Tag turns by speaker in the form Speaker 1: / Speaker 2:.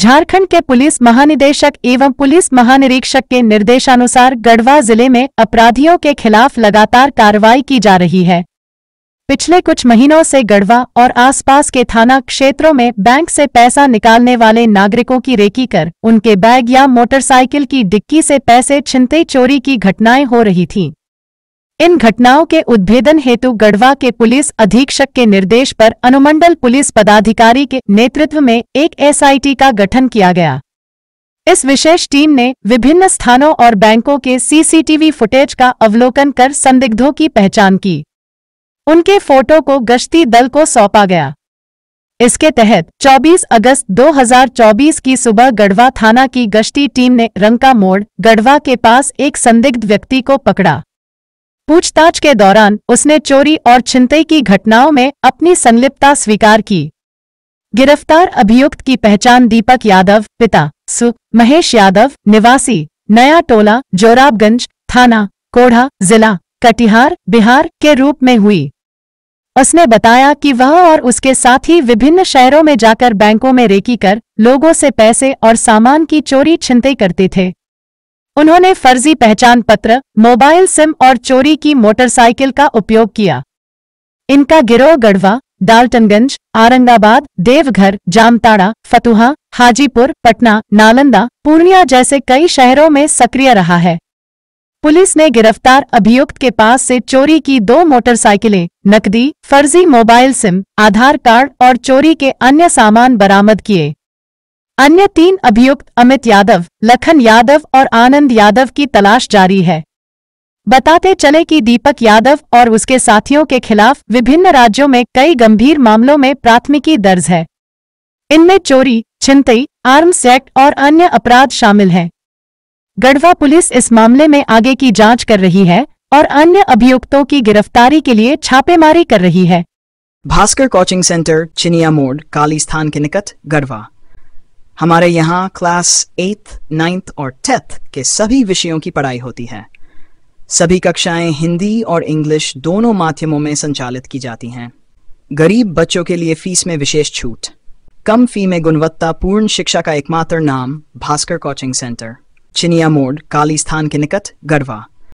Speaker 1: झारखंड के पुलिस महानिदेशक एवं पुलिस महानिरीक्षक के निर्देशानुसार गढ़वा जिले में अपराधियों के खिलाफ लगातार कार्रवाई की जा रही है पिछले कुछ महीनों से गढ़वा और आसपास के थाना क्षेत्रों में बैंक से पैसा निकालने वाले नागरिकों की रेकी कर उनके बैग या मोटरसाइकिल की डिक्की से पैसे छिनते चोरी की घटनाएं हो रही थीं। इन घटनाओं के उद्भेदन हेतु गढ़वा के पुलिस अधीक्षक के निर्देश पर अनुमंडल पुलिस पदाधिकारी के नेतृत्व में एक एसआईटी का गठन किया गया इस विशेष टीम ने विभिन्न स्थानों और बैंकों के सीसीटीवी फुटेज का अवलोकन कर संदिग्धों की पहचान की उनके फोटो को गश्ती दल को सौंपा गया इसके तहत 24 अगस्त 2024 की सुबह गढ़वा थाना की गश्ती टीम ने रंका मोड़ गढ़वा के पास एक संदिग्ध व्यक्ति को पकड़ा पूछताछ के दौरान उसने चोरी और छिनतई की घटनाओं में अपनी संलिप्तता स्वीकार की गिरफ्तार अभियुक्त की पहचान दीपक यादव पिता सु महेश यादव निवासी नया टोला जोराबगंज थाना कोढ़ा जिला कटिहार बिहार के रूप में हुई उसने बताया कि वह और उसके साथी विभिन्न शहरों में जाकर बैंकों में रेकी कर लोगों से पैसे और सामान की चोरी छिनते करते थे उन्होंने फर्जी पहचान पत्र मोबाइल सिम और चोरी की मोटरसाइकिल का उपयोग किया इनका गिरोह गढ़वा डाल्टनगंज औरंगाबाद देवघर जामताड़ा फतुहा हाजीपुर पटना नालंदा पूर्णिया जैसे कई शहरों में सक्रिय रहा है पुलिस ने गिरफ्तार अभियुक्त के पास से चोरी की दो मोटरसाइकिलें नकदी फर्जी मोबाइल सिम आधार कार्ड और चोरी के अन्य सामान बरामद किए अन्य तीन अभियुक्त अमित यादव लखन यादव और आनंद यादव की तलाश जारी है बताते चले कि दीपक यादव और उसके साथियों के खिलाफ विभिन्न राज्यों में कई गंभीर मामलों में प्राथमिकी दर्ज है इनमें चोरी छिंतई आर्म्स एक्ट और अन्य अपराध शामिल हैं गढ़वा पुलिस इस मामले में आगे की जांच कर रही है और अन्य अभियुक्तों की गिरफ्तारी के लिए छापेमारी कर रही
Speaker 2: है भास्कर कोचिंग सेंटर चिनिया मोड़ काली के निकट गढ़वा हमारे यहाँ क्लास एट्थ नाइन्थ और टेंथ के सभी विषयों की पढ़ाई होती है सभी कक्षाएं हिंदी और इंग्लिश दोनों माध्यमों में संचालित की जाती हैं गरीब बच्चों के लिए फीस में विशेष छूट कम फी में गुणवत्तापूर्ण शिक्षा का एकमात्र नाम भास्कर कोचिंग सेंटर चिनिया मोड़ काली स्थान के निकट गढ़वा